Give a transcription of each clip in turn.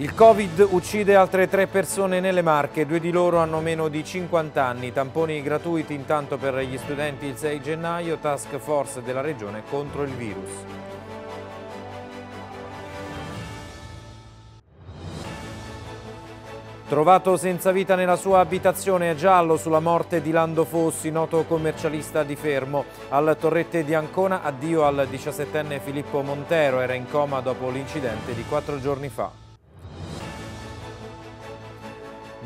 Il Covid uccide altre tre persone nelle Marche, due di loro hanno meno di 50 anni. Tamponi gratuiti intanto per gli studenti il 6 gennaio, task force della regione contro il virus. Trovato senza vita nella sua abitazione a giallo sulla morte di Lando Fossi, noto commercialista di Fermo. Al Torrette di Ancona addio al 17enne Filippo Montero, era in coma dopo l'incidente di quattro giorni fa.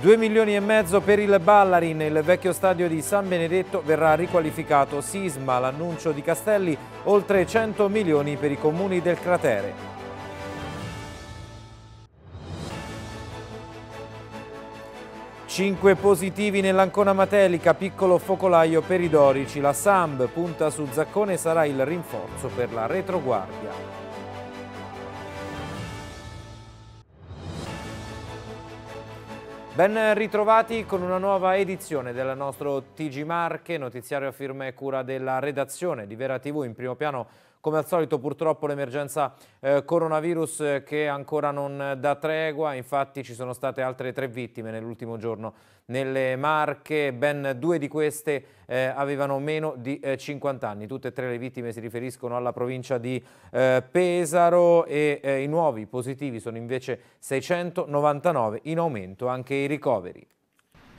2 milioni e mezzo per il Ballarin, il vecchio stadio di San Benedetto verrà riqualificato sisma, l'annuncio di Castelli, oltre 100 milioni per i comuni del cratere. Cinque positivi nell'Ancona Matelica, piccolo focolaio per i dorici, la Samb punta su Zaccone sarà il rinforzo per la retroguardia. Ben ritrovati con una nuova edizione del nostro TG Marche, notiziario a firma e cura della redazione di Vera TV in primo piano come al solito purtroppo l'emergenza eh, coronavirus eh, che ancora non dà tregua, infatti ci sono state altre tre vittime nell'ultimo giorno nelle Marche, ben due di queste eh, avevano meno di eh, 50 anni. Tutte e tre le vittime si riferiscono alla provincia di eh, Pesaro e eh, i nuovi positivi sono invece 699, in aumento anche i ricoveri.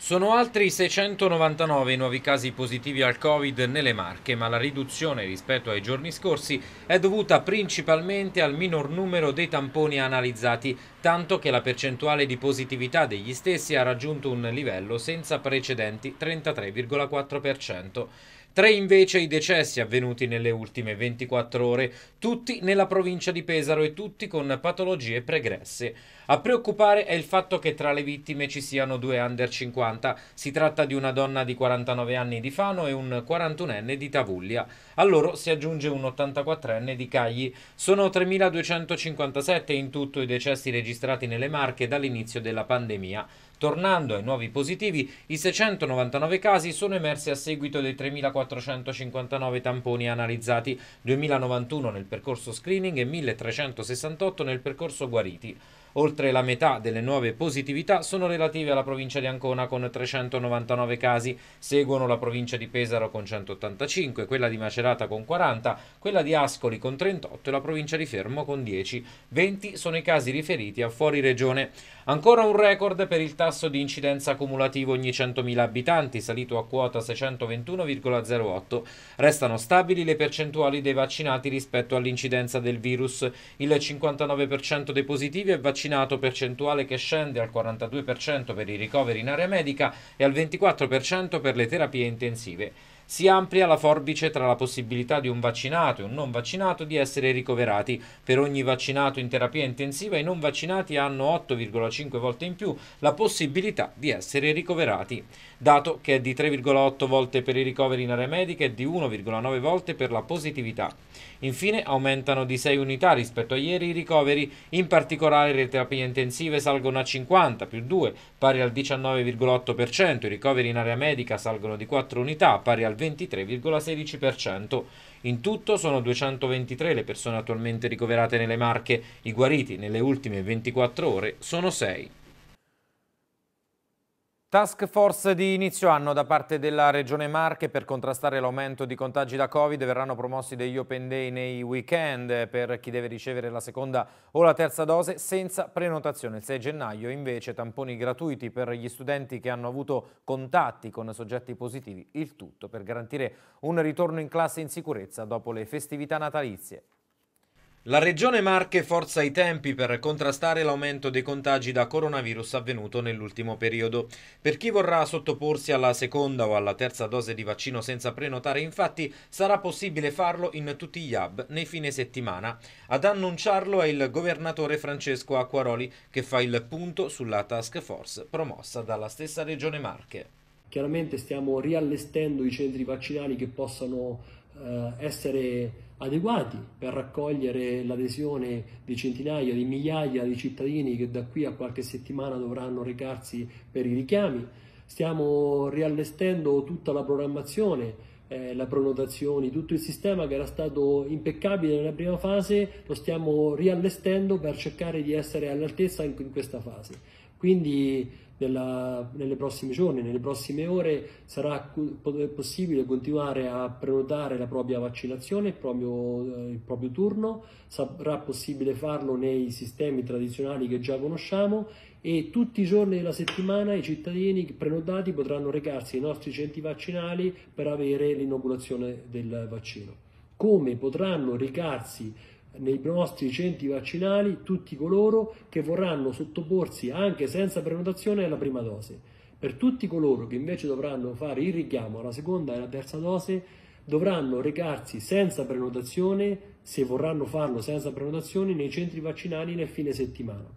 Sono altri 699 i nuovi casi positivi al Covid nelle Marche, ma la riduzione rispetto ai giorni scorsi è dovuta principalmente al minor numero dei tamponi analizzati, tanto che la percentuale di positività degli stessi ha raggiunto un livello senza precedenti, 33,4%. Tre invece i decessi avvenuti nelle ultime 24 ore, tutti nella provincia di Pesaro e tutti con patologie pregresse. A preoccupare è il fatto che tra le vittime ci siano due under 50. Si tratta di una donna di 49 anni di Fano e un 41enne di Tavuglia. A loro si aggiunge un 84enne di Cagli. Sono 3.257 in tutto i decessi registrati nelle Marche dall'inizio della pandemia. Tornando ai nuovi positivi, i 699 casi sono emersi a seguito dei 3.459 tamponi analizzati, 2.091 nel percorso screening e 1.368 nel percorso guariti. Oltre la metà delle nuove positività sono relative alla provincia di Ancona con 399 casi, seguono la provincia di Pesaro con 185, quella di Macerata con 40, quella di Ascoli con 38 e la provincia di Fermo con 10. 20 sono i casi riferiti a fuori regione. Ancora un record per il tasso di incidenza cumulativo ogni 100.000 abitanti, salito a quota 621,08. Restano stabili le percentuali dei vaccinati rispetto all'incidenza del virus. Il 59% dei positivi è vaccinato vaccinato, percentuale che scende al 42% per i ricoveri in area medica e al 24% per le terapie intensive si amplia la forbice tra la possibilità di un vaccinato e un non vaccinato di essere ricoverati. Per ogni vaccinato in terapia intensiva i non vaccinati hanno 8,5 volte in più la possibilità di essere ricoverati, dato che è di 3,8 volte per i ricoveri in area medica e di 1,9 volte per la positività. Infine aumentano di 6 unità rispetto a ieri i ricoveri, in particolare le terapie intensive salgono a 50 più 2, pari al 19,8%, i ricoveri in area medica salgono di 4 unità, pari al 20%, 23,16%. In tutto sono 223 le persone attualmente ricoverate nelle Marche, i guariti nelle ultime 24 ore sono 6. Task force di inizio anno da parte della Regione Marche per contrastare l'aumento di contagi da Covid verranno promossi degli open day nei weekend per chi deve ricevere la seconda o la terza dose senza prenotazione. Il 6 gennaio invece tamponi gratuiti per gli studenti che hanno avuto contatti con soggetti positivi, il tutto per garantire un ritorno in classe in sicurezza dopo le festività natalizie. La regione Marche forza i tempi per contrastare l'aumento dei contagi da coronavirus avvenuto nell'ultimo periodo. Per chi vorrà sottoporsi alla seconda o alla terza dose di vaccino senza prenotare, infatti, sarà possibile farlo in tutti gli hub nei fine settimana. Ad annunciarlo è il governatore Francesco Acquaroli, che fa il punto sulla task force promossa dalla stessa regione Marche. Chiaramente stiamo riallestendo i centri vaccinali che possano eh, essere adeguati per raccogliere l'adesione di centinaia, di migliaia di cittadini che da qui a qualche settimana dovranno recarsi per i richiami. Stiamo riallestendo tutta la programmazione, eh, la prenotazione, tutto il sistema che era stato impeccabile nella prima fase, lo stiamo riallestendo per cercare di essere all'altezza in, in questa fase. Quindi nella, nelle prossime giorni, nelle prossime ore sarà possibile continuare a prenotare la propria vaccinazione, il proprio, eh, il proprio turno, sarà possibile farlo nei sistemi tradizionali che già conosciamo e tutti i giorni della settimana i cittadini prenotati potranno recarsi ai nostri centri vaccinali per avere l'inoculazione del vaccino. Come potranno recarsi nei nostri centri vaccinali tutti coloro che vorranno sottoporsi anche senza prenotazione alla prima dose. Per tutti coloro che invece dovranno fare il richiamo alla seconda e alla terza dose dovranno recarsi senza prenotazione, se vorranno farlo senza prenotazione, nei centri vaccinali nel fine settimana.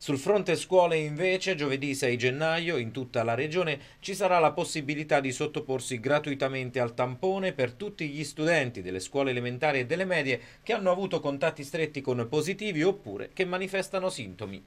Sul fronte scuole invece, giovedì 6 gennaio, in tutta la regione ci sarà la possibilità di sottoporsi gratuitamente al tampone per tutti gli studenti delle scuole elementari e delle medie che hanno avuto contatti stretti con positivi oppure che manifestano sintomi.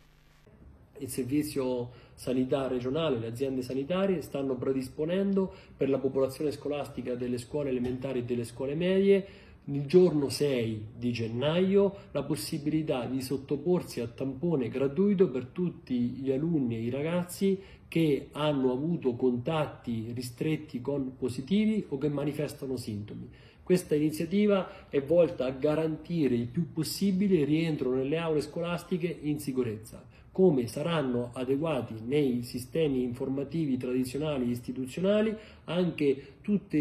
Il servizio sanità regionale, le aziende sanitarie stanno predisponendo per la popolazione scolastica delle scuole elementari e delle scuole medie il giorno 6 di gennaio la possibilità di sottoporsi a tampone gratuito per tutti gli alunni e i ragazzi che hanno avuto contatti ristretti con positivi o che manifestano sintomi. Questa iniziativa è volta a garantire il più possibile il rientro nelle aule scolastiche in sicurezza. Come saranno adeguati nei sistemi informativi tradizionali e istituzionali anche tutti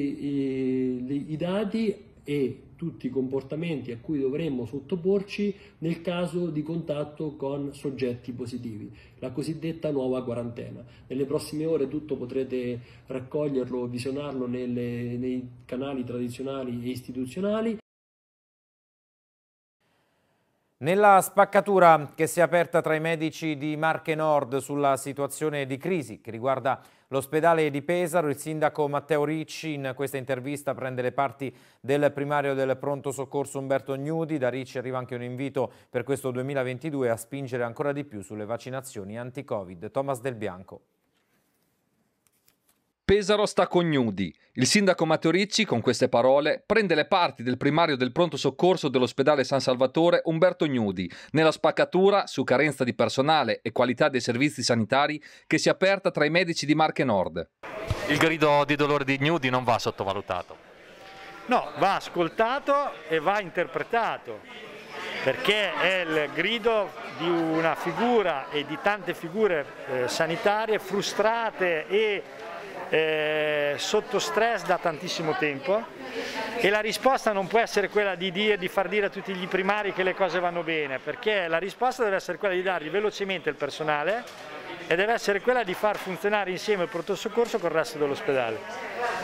eh, i dati e tutti i comportamenti a cui dovremmo sottoporci nel caso di contatto con soggetti positivi, la cosiddetta nuova quarantena. Nelle prossime ore tutto potrete raccoglierlo, visionarlo nelle, nei canali tradizionali e istituzionali. Nella spaccatura che si è aperta tra i medici di Marche Nord sulla situazione di crisi che riguarda L'ospedale di Pesaro, il sindaco Matteo Ricci in questa intervista prende le parti del primario del pronto soccorso Umberto Gnudi. Da Ricci arriva anche un invito per questo 2022 a spingere ancora di più sulle vaccinazioni anti-Covid. Thomas Del Bianco. Pesaro sta con nudi. Il sindaco Matteo Ricci, con queste parole, prende le parti del primario del pronto soccorso dell'ospedale San Salvatore Umberto Gnudi, nella spaccatura su carenza di personale e qualità dei servizi sanitari che si è aperta tra i medici di Marche Nord. Il grido di dolore di Gnudi non va sottovalutato. No, va ascoltato e va interpretato, perché è il grido di una figura e di tante figure eh, sanitarie frustrate e eh, sotto stress da tantissimo tempo e la risposta non può essere quella di, dire, di far dire a tutti gli primari che le cose vanno bene, perché la risposta deve essere quella di dargli velocemente il personale e deve essere quella di far funzionare insieme il pronto soccorso con il resto dell'ospedale.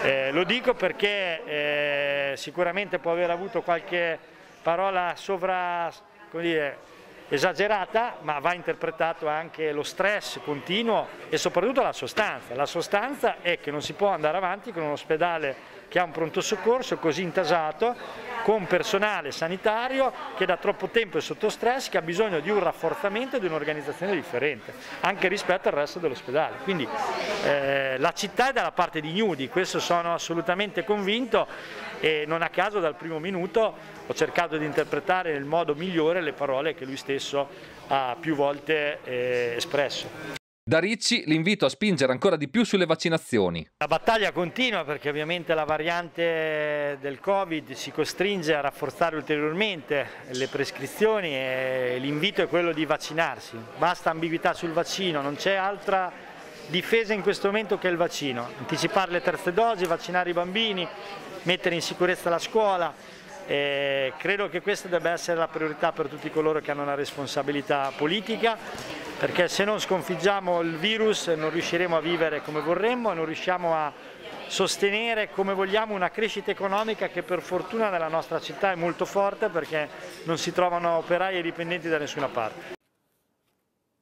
Eh, lo dico perché eh, sicuramente può aver avuto qualche parola sovra... Come dire, esagerata, ma va interpretato anche lo stress continuo e soprattutto la sostanza. La sostanza è che non si può andare avanti con un ospedale che ha un pronto soccorso così intasato con personale sanitario che da troppo tempo è sotto stress, che ha bisogno di un rafforzamento e di un'organizzazione differente, anche rispetto al resto dell'ospedale. Quindi eh, la città è dalla parte di Gnudi, questo sono assolutamente convinto e non a caso dal primo minuto ho cercato di interpretare nel modo migliore le parole che lui stesso ha più volte eh, espresso. Da Ricci l'invito a spingere ancora di più sulle vaccinazioni. La battaglia continua perché ovviamente la variante del Covid ci costringe a rafforzare ulteriormente le prescrizioni e l'invito è quello di vaccinarsi. Basta ambiguità sul vaccino, non c'è altra difesa in questo momento che il vaccino. Anticipare le terze dosi, vaccinare i bambini, mettere in sicurezza la scuola, e credo che questa debba essere la priorità per tutti coloro che hanno una responsabilità politica, perché se non sconfiggiamo il virus non riusciremo a vivere come vorremmo e non riusciamo a sostenere come vogliamo una crescita economica che per fortuna nella nostra città è molto forte perché non si trovano operai e dipendenti da nessuna parte.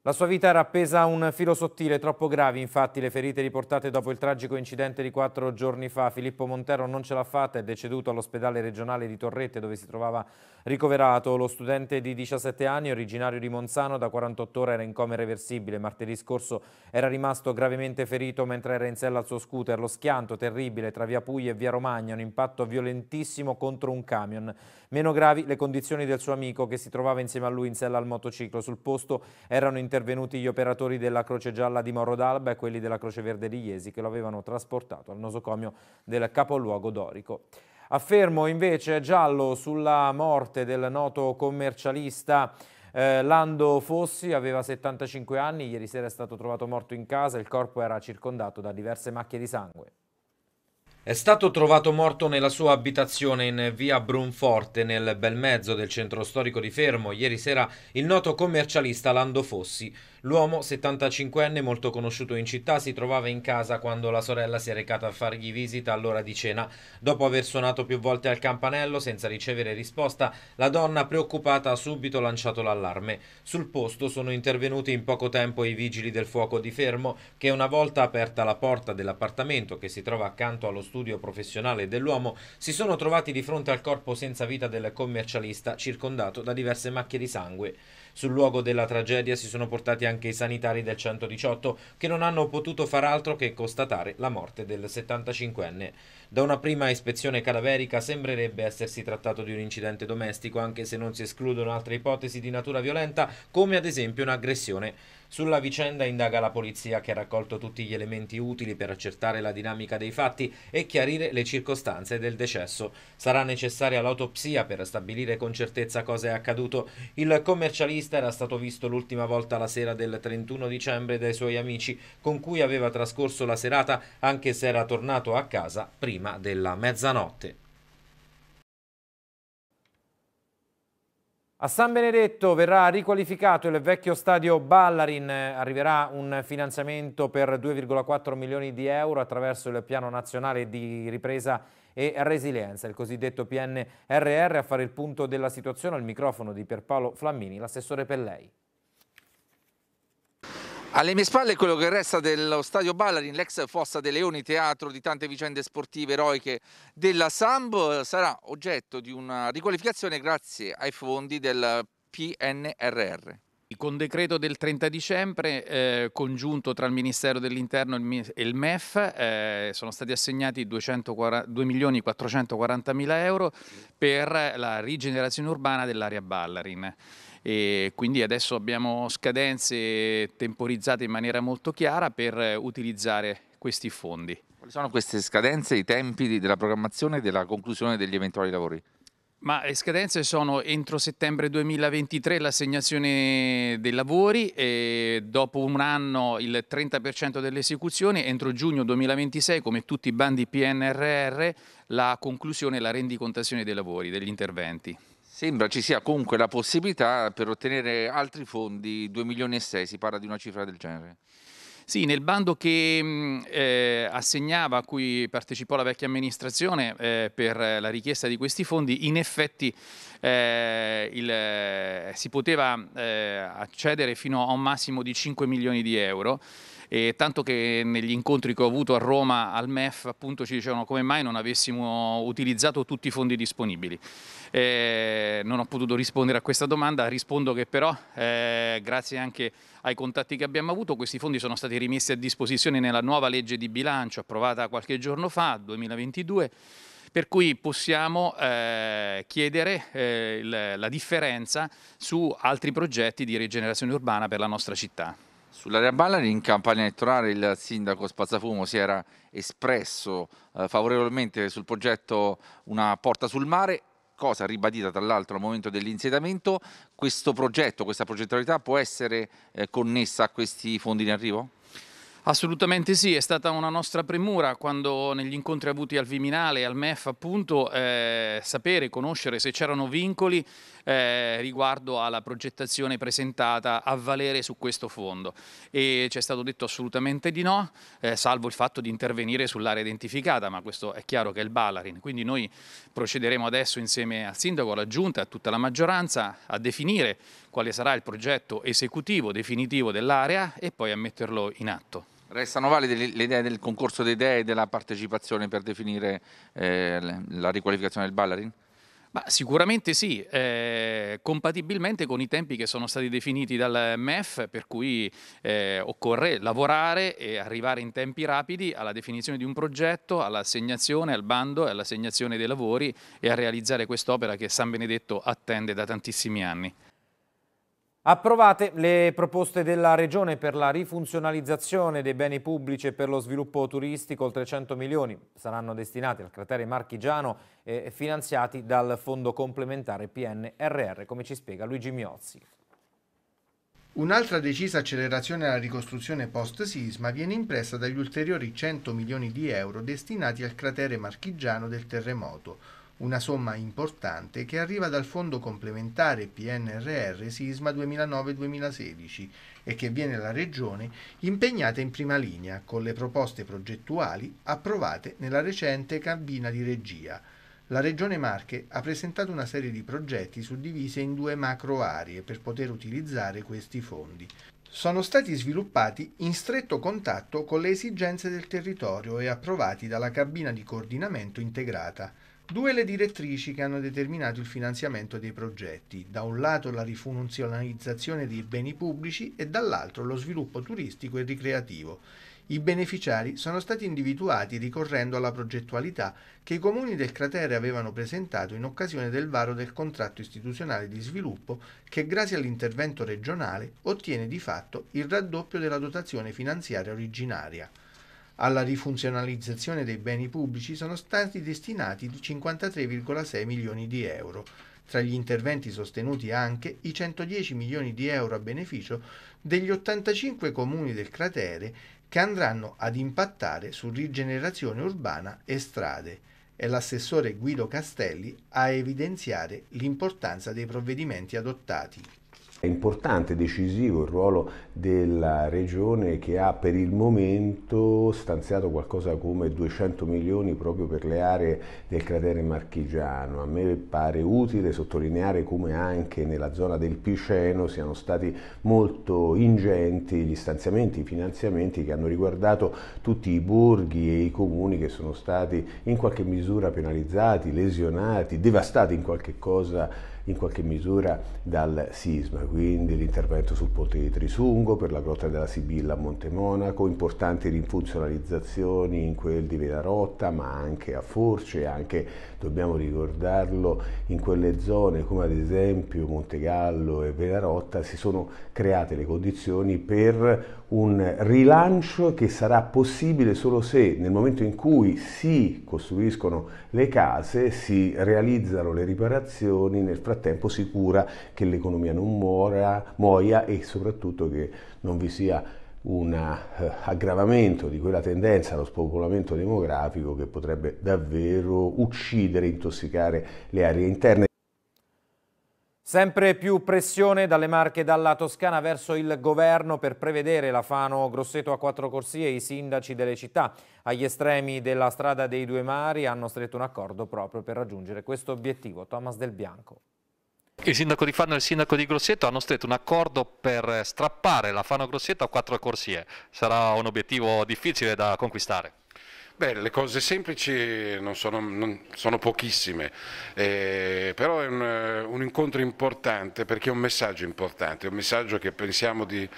La sua vita era appesa a un filo sottile, troppo gravi infatti le ferite riportate dopo il tragico incidente di quattro giorni fa. Filippo Montero non ce l'ha fatta, è deceduto all'ospedale regionale di Torrette dove si trovava ricoverato. Lo studente di 17 anni, originario di Monzano, da 48 ore era in coma irreversibile. Martedì scorso era rimasto gravemente ferito mentre era in sella al suo scooter. Lo schianto terribile tra via Puglia e via Romagna, un impatto violentissimo contro un camion. Meno gravi le condizioni del suo amico che si trovava insieme a lui in sella al motociclo. Sul posto erano in intervenuti gli operatori della Croce Gialla di Morro d'Alba e quelli della Croce Verde di Iesi che lo avevano trasportato al nosocomio del capoluogo dorico. Affermo invece giallo sulla morte del noto commercialista eh, Lando Fossi aveva 75 anni, ieri sera è stato trovato morto in casa, il corpo era circondato da diverse macchie di sangue. È stato trovato morto nella sua abitazione in via Brunforte, nel bel mezzo del centro storico di Fermo, ieri sera il noto commercialista Lando Fossi. L'uomo, 75enne, molto conosciuto in città, si trovava in casa quando la sorella si è recata a fargli visita all'ora di cena. Dopo aver suonato più volte al campanello senza ricevere risposta, la donna preoccupata ha subito lanciato l'allarme. Sul posto sono intervenuti in poco tempo i vigili del fuoco di Fermo che una volta aperta la porta dell'appartamento che si trova accanto allo studio professionale dell'uomo, si sono trovati di fronte al corpo senza vita del commercialista circondato da diverse macchie di sangue. Sul luogo della tragedia si sono portati anche i sanitari del 118 che non hanno potuto far altro che constatare la morte del 75enne. Da una prima ispezione cadaverica sembrerebbe essersi trattato di un incidente domestico anche se non si escludono altre ipotesi di natura violenta come ad esempio un'aggressione sulla vicenda indaga la polizia che ha raccolto tutti gli elementi utili per accertare la dinamica dei fatti e chiarire le circostanze del decesso. Sarà necessaria l'autopsia per stabilire con certezza cosa è accaduto. Il commercialista era stato visto l'ultima volta la sera del 31 dicembre dai suoi amici con cui aveva trascorso la serata anche se era tornato a casa prima della mezzanotte. A San Benedetto verrà riqualificato il vecchio stadio Ballarin, arriverà un finanziamento per 2,4 milioni di euro attraverso il piano nazionale di ripresa e resilienza, il cosiddetto PNRR, a fare il punto della situazione al microfono di Pierpaolo Flammini, l'assessore Pellei. Alle mie spalle quello che resta dello stadio Ballarin, l'ex Fossa dei Leoni, teatro di tante vicende sportive eroiche della Samb, sarà oggetto di una riqualificazione grazie ai fondi del PNRR. Con decreto del 30 dicembre, eh, congiunto tra il Ministero dell'Interno e il MEF, eh, sono stati assegnati 2.440.000 euro per la rigenerazione urbana dell'area Ballarin e quindi adesso abbiamo scadenze temporizzate in maniera molto chiara per utilizzare questi fondi. Quali sono queste scadenze, i tempi della programmazione e della conclusione degli eventuali lavori? Ma le eh, scadenze sono entro settembre 2023 l'assegnazione dei lavori e dopo un anno il 30% delle esecuzioni, entro giugno 2026 come tutti i bandi PNRR la conclusione e la rendicontazione dei lavori, degli interventi. Sembra ci sia comunque la possibilità per ottenere altri fondi, 2 milioni e 6, si parla di una cifra del genere. Sì, nel bando che mm, eh, assegnava, a cui partecipò la vecchia amministrazione eh, per la richiesta di questi fondi, in effetti eh, il, eh, si poteva eh, accedere fino a un massimo di 5 milioni di euro e tanto che negli incontri che ho avuto a Roma al MEF appunto ci dicevano come mai non avessimo utilizzato tutti i fondi disponibili. Eh, non ho potuto rispondere a questa domanda, rispondo che però eh, grazie anche ai contatti che abbiamo avuto questi fondi sono stati rimessi a disposizione nella nuova legge di bilancio approvata qualche giorno fa, 2022 per cui possiamo eh, chiedere eh, la differenza su altri progetti di rigenerazione urbana per la nostra città. Sull'area Ballari in campagna elettorale il sindaco Spazzafumo si era espresso eh, favorevolmente sul progetto Una porta sul mare, cosa ribadita tra l'altro al momento dell'insediamento. Questo progetto, questa progettualità può essere eh, connessa a questi fondi in arrivo? Assolutamente sì, è stata una nostra premura quando negli incontri avuti al Viminale e al MEF appunto eh, sapere, conoscere se c'erano vincoli eh, riguardo alla progettazione presentata a valere su questo fondo e ci è stato detto assolutamente di no, eh, salvo il fatto di intervenire sull'area identificata, ma questo è chiaro che è il Ballarin, quindi noi procederemo adesso insieme al Sindaco, alla Giunta e a tutta la maggioranza a definire quale sarà il progetto esecutivo definitivo dell'area e poi a metterlo in atto. Restano valide le idee del concorso dei idee e della partecipazione per definire eh, la riqualificazione del Ballarin? Ma sicuramente sì, eh, compatibilmente con i tempi che sono stati definiti dal MEF, per cui eh, occorre lavorare e arrivare in tempi rapidi alla definizione di un progetto, all'assegnazione, al bando e all'assegnazione dei lavori e a realizzare quest'opera che San Benedetto attende da tantissimi anni. Approvate le proposte della Regione per la rifunzionalizzazione dei beni pubblici e per lo sviluppo turistico, oltre 100 milioni saranno destinati al cratere marchigiano e finanziati dal fondo complementare PNRR, come ci spiega Luigi Miozzi. Un'altra decisa accelerazione alla ricostruzione post-sisma viene impressa dagli ulteriori 100 milioni di euro destinati al cratere marchigiano del terremoto, una somma importante che arriva dal fondo complementare PNRR Sisma 2009-2016 e che viene la Regione impegnata in prima linea con le proposte progettuali approvate nella recente cabina di regia. La Regione Marche ha presentato una serie di progetti suddivise in due macro aree per poter utilizzare questi fondi sono stati sviluppati in stretto contatto con le esigenze del territorio e approvati dalla cabina di coordinamento integrata. Due le direttrici che hanno determinato il finanziamento dei progetti, da un lato la rifunzionalizzazione dei beni pubblici e dall'altro lo sviluppo turistico e ricreativo. I beneficiari sono stati individuati ricorrendo alla progettualità che i comuni del cratere avevano presentato in occasione del varo del contratto istituzionale di sviluppo che grazie all'intervento regionale ottiene di fatto il raddoppio della dotazione finanziaria originaria alla rifunzionalizzazione dei beni pubblici sono stati destinati 53,6 milioni di euro. Tra gli interventi sostenuti anche i 110 milioni di euro a beneficio degli 85 comuni del cratere che andranno ad impattare su rigenerazione urbana e strade. È l'assessore Guido Castelli a evidenziare l'importanza dei provvedimenti adottati importante, decisivo il ruolo della Regione che ha per il momento stanziato qualcosa come 200 milioni proprio per le aree del cratere marchigiano. A me pare utile sottolineare come anche nella zona del Piceno siano stati molto ingenti gli stanziamenti, i finanziamenti che hanno riguardato tutti i borghi e i comuni che sono stati in qualche misura penalizzati, lesionati, devastati in qualche cosa in qualche misura dal sisma, quindi l'intervento sul ponte di Trisungo, per la grotta della Sibilla a Monte Monaco, importanti rinfunzionalizzazioni in quel di Vedarotta, ma anche a Force, anche, dobbiamo ricordarlo, in quelle zone come ad esempio Montegallo e Vedarotta si sono create le condizioni per un rilancio che sarà possibile solo se nel momento in cui si costruiscono le case, si realizzano le riparazioni nel frattempo frattempo si cura che l'economia non muora, muoia e soprattutto che non vi sia un eh, aggravamento di quella tendenza allo spopolamento demografico che potrebbe davvero uccidere, intossicare le aree interne. Sempre più pressione dalle Marche e dalla Toscana verso il governo per prevedere la Fano Grosseto a quattro corsie e i sindaci delle città. Agli estremi della strada dei due mari hanno stretto un accordo proprio per raggiungere questo obiettivo. Thomas Del Bianco. Il sindaco di Fano e il sindaco di Grosseto hanno stretto un accordo per strappare la Fano Grosseto a quattro corsie. Sarà un obiettivo difficile da conquistare. Beh, le cose semplici non sono, non sono, pochissime, eh, però è un, un, incontro importante perché è un messaggio importante, è un messaggio che pensiamo di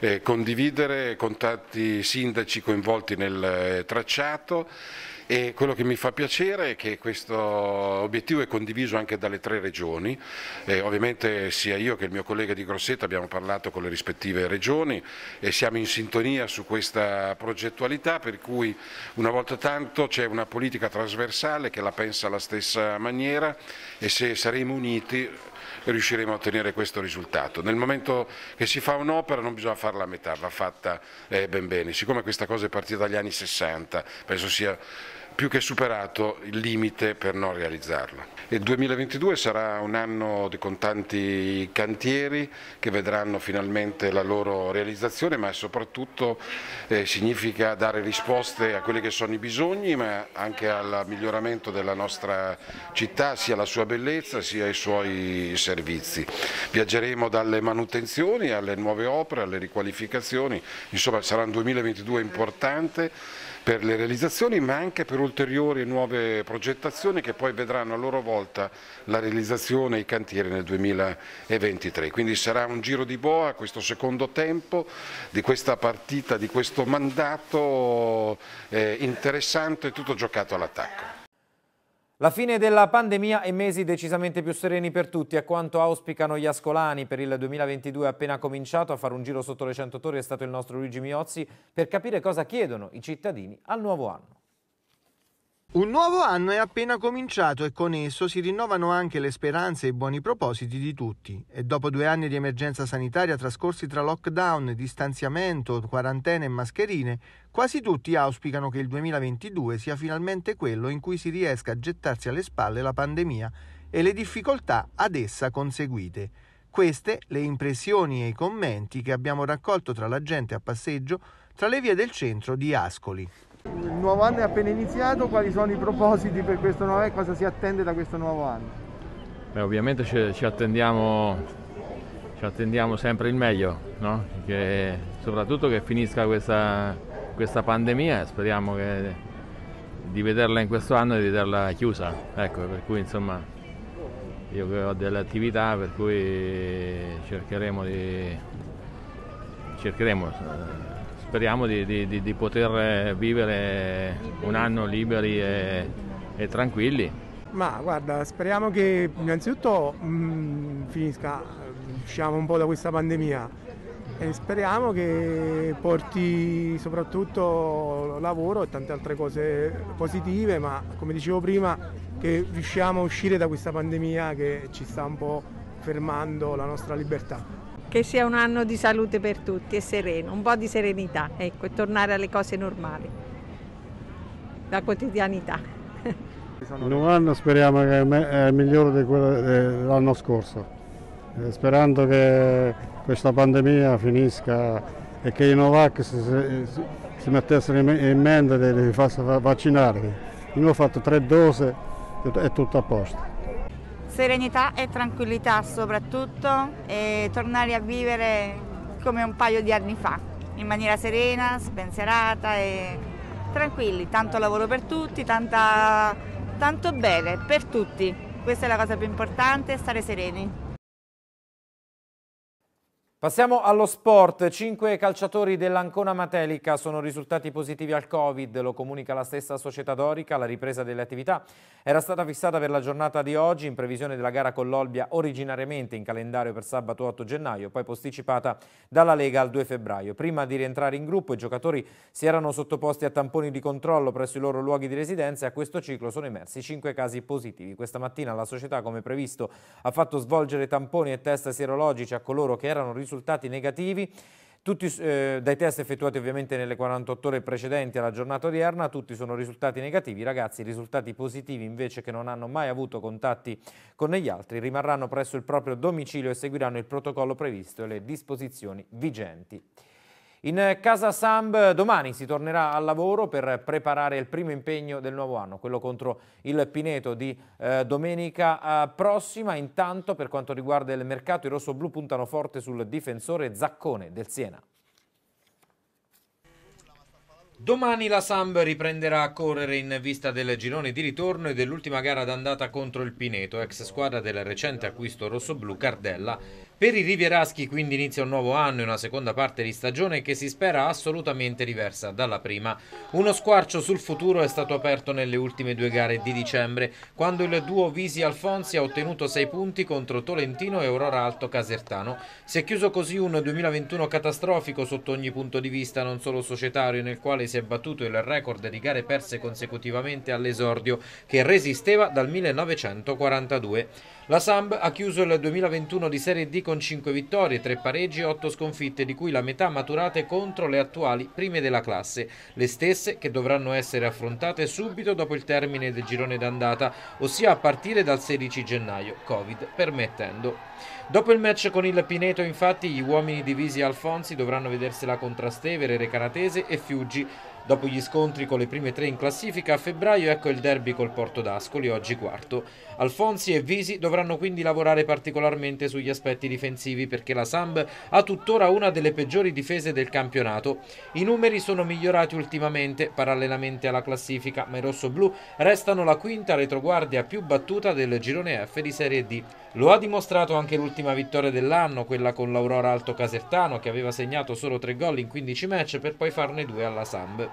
eh, condividere con tanti sindaci coinvolti nel eh, tracciato e quello che mi fa piacere è che questo obiettivo è condiviso anche dalle tre regioni, eh, ovviamente sia io che il mio collega di Grossetta abbiamo parlato con le rispettive regioni e siamo in sintonia su questa progettualità per cui una volta tanto c'è una politica trasversale che la pensa alla stessa maniera e se saremo uniti riusciremo a ottenere questo risultato. Nel momento che si fa un'opera non bisogna farla a metà, va fatta eh, ben bene. Siccome questa cosa è partita dagli anni 60, penso sia più che superato il limite per non realizzarlo. Il 2022 sarà un anno di contanti cantieri che vedranno finalmente la loro realizzazione, ma soprattutto eh, significa dare risposte a quelli che sono i bisogni, ma anche al miglioramento della nostra città, sia la sua bellezza sia i suoi servizi. Viaggeremo dalle manutenzioni alle nuove opere, alle riqualificazioni, insomma sarà un 2022 importante per le realizzazioni ma anche per ulteriori nuove progettazioni che poi vedranno a loro volta la realizzazione e i cantieri nel 2023. Quindi sarà un giro di boa questo secondo tempo di questa partita, di questo mandato eh, interessante, tutto giocato all'attacco. La fine della pandemia e mesi decisamente più sereni per tutti, a quanto auspicano gli ascolani per il 2022 appena cominciato a fare un giro sotto le 100 torri è stato il nostro Luigi Miozzi per capire cosa chiedono i cittadini al nuovo anno. Un nuovo anno è appena cominciato e con esso si rinnovano anche le speranze e i buoni propositi di tutti. E dopo due anni di emergenza sanitaria trascorsi tra lockdown, distanziamento, quarantene e mascherine, quasi tutti auspicano che il 2022 sia finalmente quello in cui si riesca a gettarsi alle spalle la pandemia e le difficoltà ad essa conseguite. Queste le impressioni e i commenti che abbiamo raccolto tra la gente a passeggio tra le vie del centro di Ascoli. Il nuovo anno è appena iniziato, quali sono i propositi per questo nuovo anno e cosa si attende da questo nuovo anno? Beh, ovviamente ci, ci, attendiamo, ci, attendiamo, sempre il meglio, no? che, soprattutto che finisca questa, questa pandemia e speriamo che, di vederla in questo anno e di vederla chiusa. Ecco, per cui insomma io ho delle attività per cui cercheremo di cercheremo eh, speriamo di, di, di, di poter eh, vivere un anno liberi e, e tranquilli. Ma guarda, speriamo che innanzitutto mh, mm, finisca, usciamo un po' da questa pandemia e speriamo che porti soprattutto lavoro e tante altre cose positive, ma come dicevo prima che riusciamo a uscire da questa pandemia che ci sta un po' fermando la nostra libertà. Che sia un anno di salute per tutti e sereno, un po' di serenità, ecco, e tornare alle cose normali, la quotidianità. In un anno speriamo che è migliore di quello eh, dell'anno scorso, eh, sperando che questa pandemia finisca e che i Novax si, si mettessero in mente di farsi vaccinare. Io ho fatto tre dose e tutto a posto serenità e tranquillità soprattutto e tornare a vivere come un paio di anni fa, in maniera serena, spensierata e tranquilli, tanto lavoro per tutti, tanta, tanto bene per tutti. Questa è la cosa più importante, stare sereni. Passiamo allo sport. Cinque calciatori dell'Ancona Matelica sono risultati positivi al Covid, lo comunica la stessa società dorica. La ripresa delle attività era stata fissata per la giornata di oggi in previsione della gara con l'Olbia originariamente in calendario per sabato 8 gennaio, poi posticipata dalla Lega al 2 febbraio. Prima di rientrare in gruppo i giocatori si erano sottoposti a tamponi di controllo presso i loro luoghi di residenza e a questo ciclo sono emersi cinque casi positivi. Questa mattina la società, come previsto, ha fatto svolgere tamponi e test sierologici a coloro che erano risultati risultati negativi tutti, eh, dai test effettuati ovviamente nelle 48 ore precedenti alla giornata odierna, tutti sono risultati negativi. I ragazzi, risultati positivi invece che non hanno mai avuto contatti con gli altri, rimarranno presso il proprio domicilio e seguiranno il protocollo previsto e le disposizioni vigenti. In eh, casa Samb domani si tornerà al lavoro per preparare il primo impegno del nuovo anno, quello contro il Pineto di eh, domenica eh, prossima. Intanto per quanto riguarda il mercato i rossoblù puntano forte sul difensore Zaccone del Siena. Domani la Samb riprenderà a correre in vista del girone di ritorno e dell'ultima gara d'andata contro il Pineto, ex squadra del recente acquisto rossoblù Cardella. Per i rivieraschi quindi inizia un nuovo anno e una seconda parte di stagione che si spera assolutamente diversa dalla prima. Uno squarcio sul futuro è stato aperto nelle ultime due gare di dicembre, quando il duo Visi Alfonsi ha ottenuto 6 punti contro Tolentino e Aurora Alto Casertano. Si è chiuso così un 2021 catastrofico sotto ogni punto di vista, non solo societario, nel quale si è battuto il record di gare perse consecutivamente all'esordio, che resisteva dal 1942. La Samb ha chiuso il 2021 di Serie D con 5 vittorie, 3 pareggi e 8 sconfitte, di cui la metà maturate contro le attuali prime della classe, le stesse che dovranno essere affrontate subito dopo il termine del girone d'andata, ossia a partire dal 16 gennaio, Covid permettendo. Dopo il match con il Pineto, infatti, gli uomini divisi Alfonsi dovranno vedersela con Trastevere, Recanatese e Fiuggi, Dopo gli scontri con le prime tre in classifica, a febbraio ecco il derby col Porto d'Ascoli, oggi quarto. Alfonsi e Visi dovranno quindi lavorare particolarmente sugli aspetti difensivi perché la Samb ha tuttora una delle peggiori difese del campionato. I numeri sono migliorati ultimamente, parallelamente alla classifica, ma i rossoblù restano la quinta retroguardia più battuta del girone F di Serie D. Lo ha dimostrato anche l'ultima vittoria dell'anno, quella con l'Aurora Alto Casertano che aveva segnato solo tre gol in 15 match per poi farne due alla Samb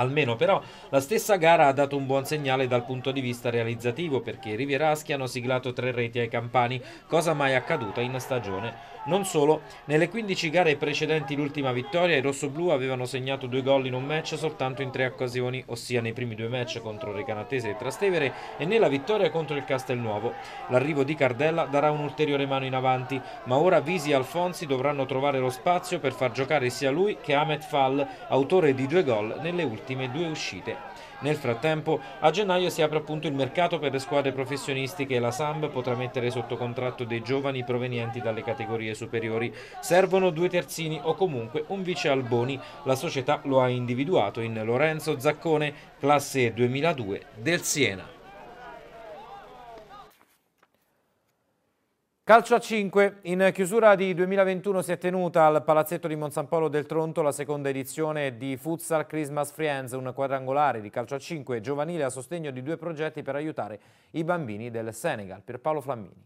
almeno però la stessa gara ha dato un buon segnale dal punto di vista realizzativo perché i Rivieraschi hanno siglato tre reti ai campani, cosa mai accaduta in stagione. Non solo, nelle 15 gare precedenti l'ultima vittoria i rossoblù avevano segnato due gol in un match soltanto in tre occasioni, ossia nei primi due match contro Recanatese e Trastevere e nella vittoria contro il Castelnuovo. L'arrivo di Cardella darà un'ulteriore mano in avanti, ma ora Visi e Alfonsi dovranno trovare lo spazio per far giocare sia lui che Ahmed Fall, autore di due gol nelle ultime ultime due uscite. Nel frattempo, a gennaio si apre appunto il mercato per le squadre professionistiche e la SAMB potrà mettere sotto contratto dei giovani provenienti dalle categorie superiori. Servono due terzini o comunque un vice Alboni. La società lo ha individuato in Lorenzo Zaccone, classe 2002 del Siena. Calcio a 5. In chiusura di 2021 si è tenuta al Palazzetto di Monsampolo del Tronto la seconda edizione di Futsal Christmas Friends, un quadrangolare di calcio a 5 giovanile a sostegno di due progetti per aiutare i bambini del Senegal. Per Paolo Flammini.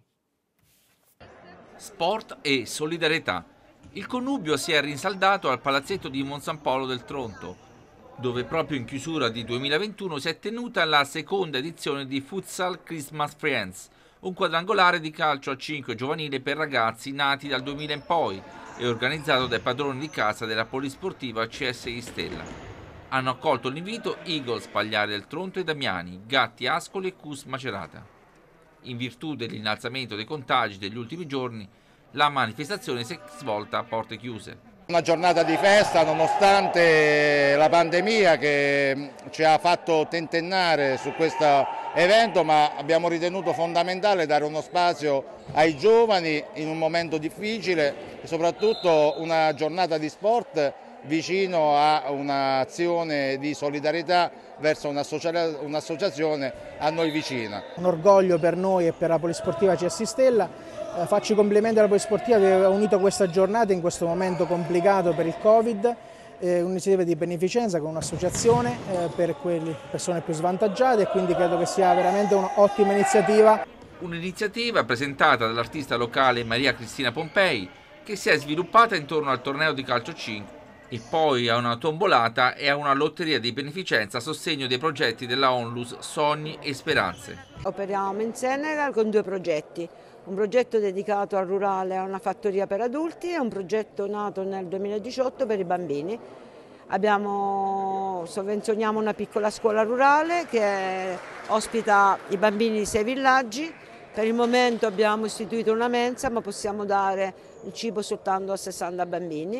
Sport e solidarietà. Il connubio si è rinsaldato al Palazzetto di Monsampolo del Tronto, dove proprio in chiusura di 2021 si è tenuta la seconda edizione di Futsal Christmas Friends, un quadrangolare di calcio a 5 giovanile per ragazzi nati dal 2000 in poi e organizzato dai padroni di casa della polisportiva CSI Stella. Hanno accolto l'invito Eagles, Pagliari del Tronto e Damiani, Gatti Ascoli e Cus Macerata. In virtù dell'innalzamento dei contagi degli ultimi giorni, la manifestazione si è svolta a porte chiuse. Una giornata di festa nonostante la pandemia che ci ha fatto tentennare su questo evento ma abbiamo ritenuto fondamentale dare uno spazio ai giovani in un momento difficile e soprattutto una giornata di sport vicino a un'azione di solidarietà verso un'associazione a noi vicina. Un orgoglio per noi e per la Polisportiva CS Stella eh, faccio i complimenti alla Polisportiva che ha unito questa giornata in questo momento complicato per il Covid, eh, un'iniziativa di beneficenza con un'associazione eh, per quelle persone più svantaggiate e quindi credo che sia veramente un'ottima iniziativa. Un'iniziativa presentata dall'artista locale Maria Cristina Pompei che si è sviluppata intorno al torneo di calcio 5 e poi a una tombolata e a una lotteria di beneficenza a sostegno dei progetti della Onlus Sogni e Speranze. Operiamo in Senegal con due progetti, un progetto dedicato al rurale, a una fattoria per adulti e un progetto nato nel 2018 per i bambini. Abbiamo, sovvenzioniamo una piccola scuola rurale che ospita i bambini di sei villaggi. Per il momento abbiamo istituito una mensa ma possiamo dare il cibo soltanto a 60 bambini.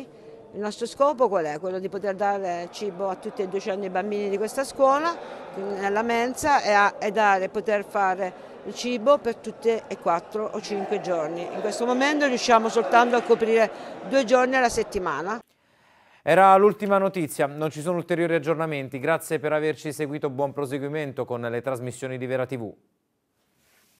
Il nostro scopo qual è? Quello di poter dare cibo a tutti e 200 i bambini di questa scuola, nella mensa, e, a, e dare, poter fare il cibo per tutti e quattro o cinque giorni. In questo momento riusciamo soltanto a coprire due giorni alla settimana. Era l'ultima notizia, non ci sono ulteriori aggiornamenti. Grazie per averci seguito, buon proseguimento con le trasmissioni di Vera TV.